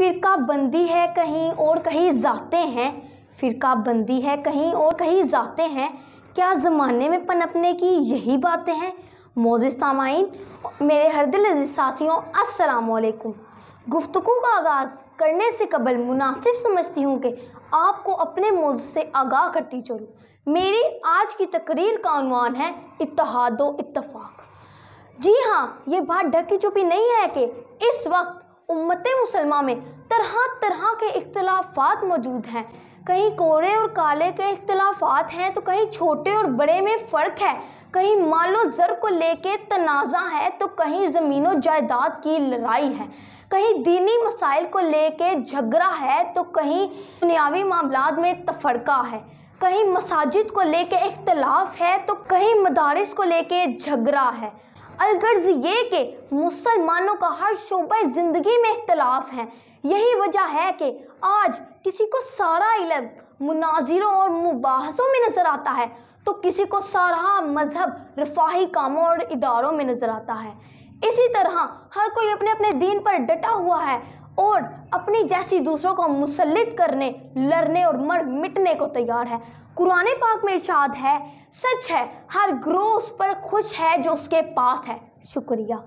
फ़िरका बंदी है कहीं और कहीं जाते हैं फ़िरका बंदी है कहीं और कहीं जाते हैं क्या ज़माने में पनपने की यही बातें हैं मोज़ सामाइन मेरे हर दिल साथियों असलकुम गुफ्तु का आगाज़ करने से कबल मुनासिब समझती हूँ कि आपको अपने मौजू से आगाह करती चलूँ मेरी आज की तकरीर का अनवान है इतिहाद इतफाक़ जी हाँ ये बात ढकी चुपी नहीं है कि इस वक्त उम्मत मुसलमा में तरह तरह के इख्तलाफात मौजूद हैं कहीं कोरे और काले के इख्तलाफात हैं तो कहीं छोटे और बड़े में फ़र्क है कहीं मालो ज़र को लेके तनाज़ा है तो कहीं ज़मीनों जायदाद की लड़ाई है कहीं दीनी मसाइल को लेके झगड़ा है तो कहीं दुनियावी मामला में तफरका है कहीं मसाजिद को लेके इख्तलाफ है तो कहीं मदारस को लेके झगड़ा है अलगर्ज ये कि मुसलमानों का हर शोबे ज़िंदगी में इख्तलाफ है यही वजह है कि आज किसी को सारा इलम मुनाजिरों और मुबासों में नज़र आता है तो किसी को सारा मज़हब रफाही कामों और इदारों में नज़र आता है इसी तरह हर कोई अपने अपने दीन पर डटा हुआ है और अपनी जैसी दूसरों को मुसलित करने लड़ने और मर मिटने को तैयार है कुरान पाक में इर्शाद है सच है हर ग्रोह उस पर खुश है जो उसके पास है शुक्रिया